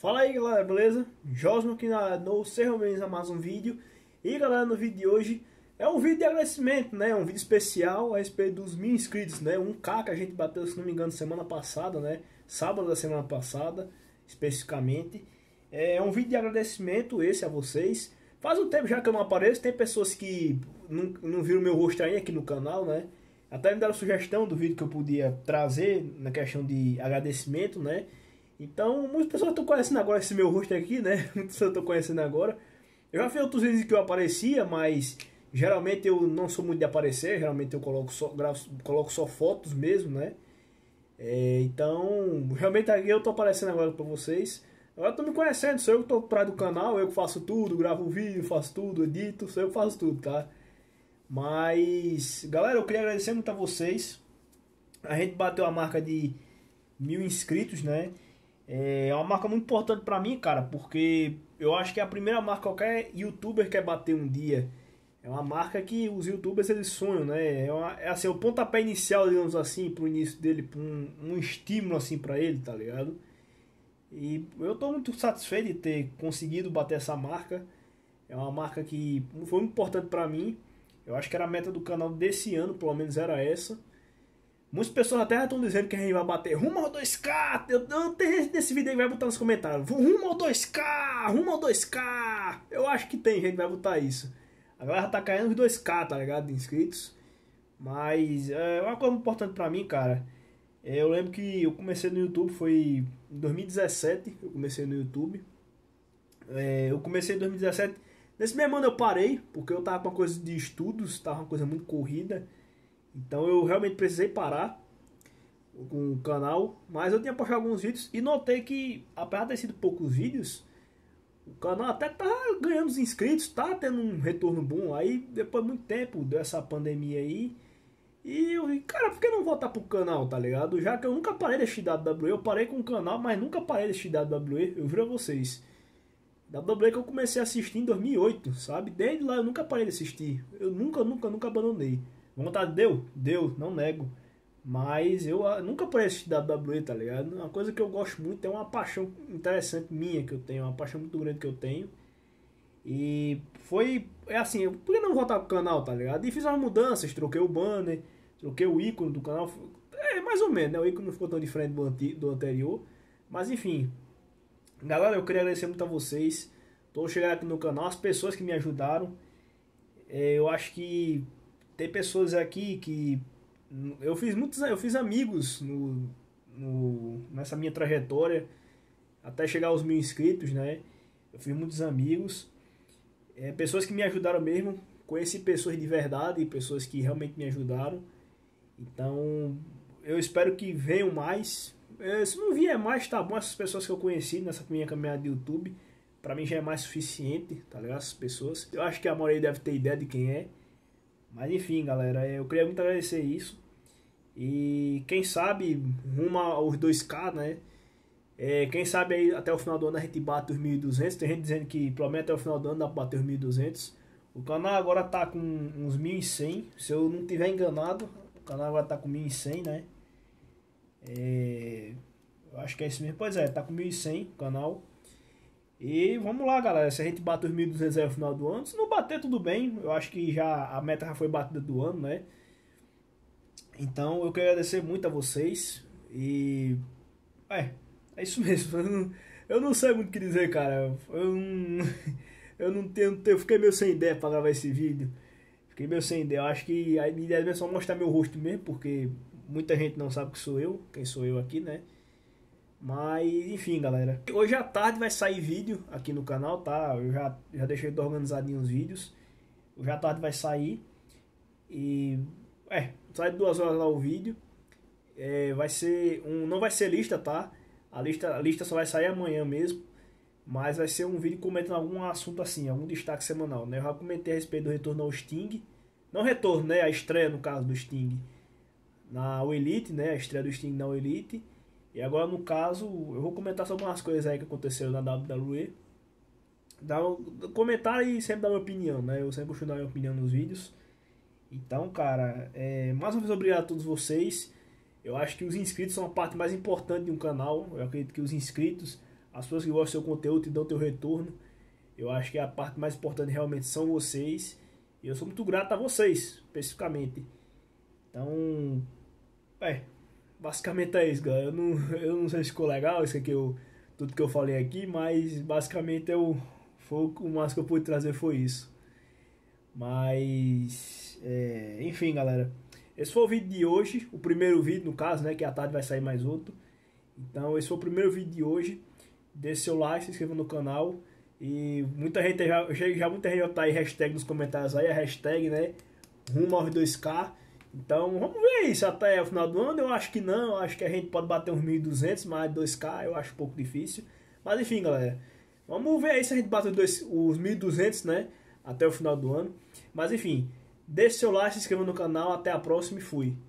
Fala aí galera, beleza? Josmo aqui na, no Serro mais Amazon Vídeo E galera, no vídeo de hoje é um vídeo de agradecimento, né? Um vídeo especial a respeito dos mil inscritos, né? Um K que a gente bateu, se não me engano, semana passada, né? Sábado da semana passada, especificamente É um vídeo de agradecimento esse a vocês Faz um tempo já que eu não apareço, tem pessoas que não, não viram meu rosto ainda aqui no canal, né? Até me deram sugestão do vídeo que eu podia trazer na questão de agradecimento, né? Então, muitas pessoas estão conhecendo agora esse meu rosto aqui, né? Muitas pessoas estão conhecendo agora. Eu já fiz outros vídeos que eu aparecia, mas geralmente eu não sou muito de aparecer. Geralmente eu coloco só, gravo, coloco só fotos mesmo, né? É, então, realmente aqui eu tô aparecendo agora pra vocês. Agora estão me conhecendo, sou eu que tô pra do canal, eu que faço tudo, gravo vídeo, faço tudo, edito, sou eu que faço tudo, tá? Mas, galera, eu queria agradecer muito a vocês. A gente bateu a marca de mil inscritos, né? É uma marca muito importante para mim, cara, porque eu acho que é a primeira marca que qualquer youtuber quer bater um dia. É uma marca que os youtubers eles sonham, né? É, uma, é assim, o pontapé inicial, digamos assim, pro início dele, um, um estímulo assim para ele, tá ligado? E eu tô muito satisfeito de ter conseguido bater essa marca. É uma marca que foi muito importante para mim. Eu acho que era a meta do canal desse ano, pelo menos era essa. Muitas pessoas até estão dizendo que a gente vai bater rumo ao 2K. Eu, eu tenho gente nesse vídeo aí vai botar nos comentários. Rumo ao 2K, rumo ao 2K. Eu acho que tem gente que vai botar isso. A galera tá caindo os 2K, tá ligado? De inscritos. Mas é, é uma coisa importante pra mim, cara. É, eu lembro que eu comecei no YouTube, foi em 2017. Eu comecei no YouTube. É, eu comecei em 2017. Nesse mesmo ano eu parei, porque eu tava com uma coisa de estudos, tava uma coisa muito corrida. Então eu realmente precisei parar com o canal, mas eu tinha postado alguns vídeos e notei que, apesar de ter sido poucos vídeos, o canal até tá ganhando inscritos, tá tendo um retorno bom. Aí depois de muito tempo dessa pandemia aí, e eu cara, por que não voltar pro canal, tá ligado? Já que eu nunca parei de assistir WWE, eu parei com o canal, mas nunca parei de assistir WWE. eu juro a vocês. WWE que eu comecei a assistir em 2008, sabe? Desde lá eu nunca parei de assistir. Eu nunca, nunca, nunca abandonei. Vontade deu? Deu, não nego. Mas eu ah, nunca parei assistir WWE, tá ligado? Uma coisa que eu gosto muito, é uma paixão interessante minha que eu tenho, uma paixão muito grande que eu tenho. E foi. É assim, eu, por que não voltar pro canal, tá ligado? E fiz umas mudanças, troquei o banner, troquei o ícone do canal. É, mais ou menos, né? O ícone não ficou tão diferente do, anti, do anterior. Mas enfim. Galera, eu queria agradecer muito a vocês. Tô chegando aqui no canal, as pessoas que me ajudaram. É, eu acho que tem pessoas aqui que eu fiz muitos eu fiz amigos no, no, nessa minha trajetória até chegar aos mil inscritos né eu fiz muitos amigos é, pessoas que me ajudaram mesmo conheci pessoas de verdade pessoas que realmente me ajudaram então eu espero que venham mais é, se não vier mais tá bom essas pessoas que eu conheci nessa minha caminhada de YouTube para mim já é mais suficiente tá ligado essas pessoas eu acho que a maioria deve ter ideia de quem é mas enfim, galera, eu queria muito agradecer isso. E quem sabe, rumo aos 2K, né? É, quem sabe aí até o final do ano a gente bate os 1.200. Tem gente dizendo que promete até o final do ano dá pra bater os 1.200. O canal agora tá com uns 1.100. Se eu não tiver enganado, o canal agora tá com 1.100, né? É, eu acho que é isso mesmo. Pois é, tá com 1.100 o canal. E vamos lá, galera. Se a gente bater os 1.200 aí no final do ano, se não bater, tudo bem. Eu acho que já a meta já foi batida do ano, né? Então eu quero agradecer muito a vocês. E. É, é isso mesmo. Eu não, eu não sei muito o que dizer, cara. Eu não, eu não tenho. Eu fiquei meio sem ideia pra gravar esse vídeo. Fiquei meio sem ideia. Eu acho que a ideia é só mostrar meu rosto mesmo, porque muita gente não sabe que sou eu, quem sou eu aqui, né? Mas, enfim, galera. Hoje à tarde vai sair vídeo aqui no canal, tá? Eu já, já deixei organizadinho os vídeos. Hoje à tarde vai sair. E. É, sai duas horas lá o vídeo. É, vai ser. Um, não vai ser lista, tá? A lista, a lista só vai sair amanhã mesmo. Mas vai ser um vídeo comentando algum assunto assim, algum destaque semanal, né? Eu já comentei a respeito do retorno ao Sting. Não retorno, né? A estreia, no caso, do Sting na Elite, né? A estreia do Sting na Elite. E agora, no caso, eu vou comentar sobre umas coisas aí que aconteceram na WWE. Dá um, comentar e sempre dar minha opinião, né? Eu sempre costumo dar minha opinião nos vídeos. Então, cara, é, mais uma vez obrigado a todos vocês. Eu acho que os inscritos são a parte mais importante de um canal. Eu acredito que os inscritos, as pessoas que gostam do seu conteúdo e dão teu retorno, eu acho que a parte mais importante realmente são vocês. E eu sou muito grato a vocês, especificamente. Então, basicamente é isso, galera. Eu não, eu não sei se ficou legal isso aqui, eu, tudo que eu falei aqui, mas basicamente eu, foi, o máximo que eu pude trazer foi isso. Mas, é, enfim, galera. Esse foi o vídeo de hoje, o primeiro vídeo, no caso, né? Que à tarde vai sair mais outro. Então, esse foi o primeiro vídeo de hoje. Deixe seu like, se inscreva no canal. E muita gente já, já muita gente já tá aí hashtag nos comentários aí, a hashtag, né? Rumo aos 2K. Então, vamos ver isso até o final do ano. Eu acho que não, eu acho que a gente pode bater uns 1.200, mais 2K, eu acho um pouco difícil. Mas enfim, galera, vamos ver aí se a gente bate os, dois, os 1.200, né, até o final do ano. Mas enfim, deixe seu like, se inscreva no canal, até a próxima e fui.